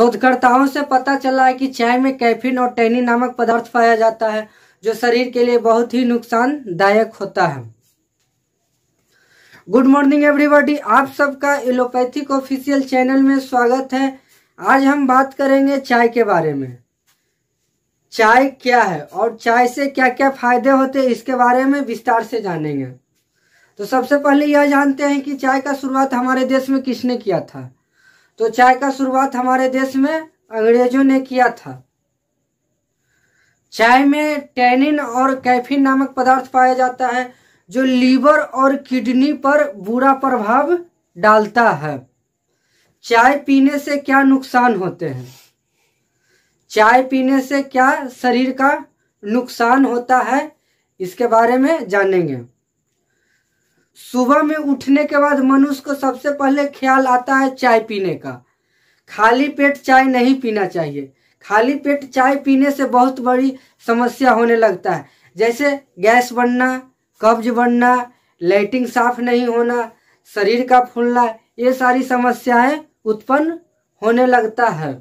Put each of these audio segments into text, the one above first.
शोधकर्ताओं से पता चला है कि चाय में कैफीन और टैनी नामक पदार्थ पाया जाता है जो शरीर के लिए बहुत ही नुकसानदायक होता है गुड मॉर्निंग एवरीबॉडी आप सबका एलोपैथिक ऑफिशियल चैनल में स्वागत है आज हम बात करेंगे चाय के बारे में चाय क्या है और चाय से क्या क्या फायदे होते हैं इसके बारे में विस्तार से जानेंगे तो सबसे पहले यह जानते हैं कि चाय का शुरुआत हमारे देश में किसने किया था तो चाय का शुरुआत हमारे देश में अंग्रेजों ने किया था चाय में टैनिन और कैफीन नामक पदार्थ पाया जाता है जो लीवर और किडनी पर बुरा प्रभाव डालता है चाय पीने से क्या नुकसान होते हैं चाय पीने से क्या शरीर का नुकसान होता है इसके बारे में जानेंगे सुबह में उठने के बाद मनुष्य को सबसे पहले ख्याल आता है चाय पीने का खाली पेट चाय नहीं पीना चाहिए खाली पेट चाय पीने से बहुत बड़ी समस्या होने लगता है जैसे गैस बनना कब्ज बनना लाइटिंग साफ नहीं होना शरीर का फूलना ये सारी समस्याएं उत्पन्न होने लगता है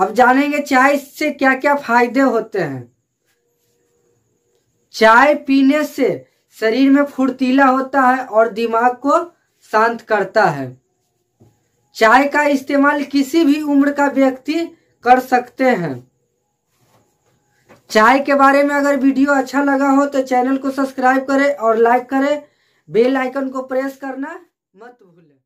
अब जानेंगे चाय से क्या क्या फायदे होते हैं चाय पीने से शरीर में फुर्तीला होता है और दिमाग को शांत करता है चाय का इस्तेमाल किसी भी उम्र का व्यक्ति कर सकते हैं चाय के बारे में अगर वीडियो अच्छा लगा हो तो चैनल को सब्सक्राइब करें और लाइक करें बेल आइकन को प्रेस करना मत भूलें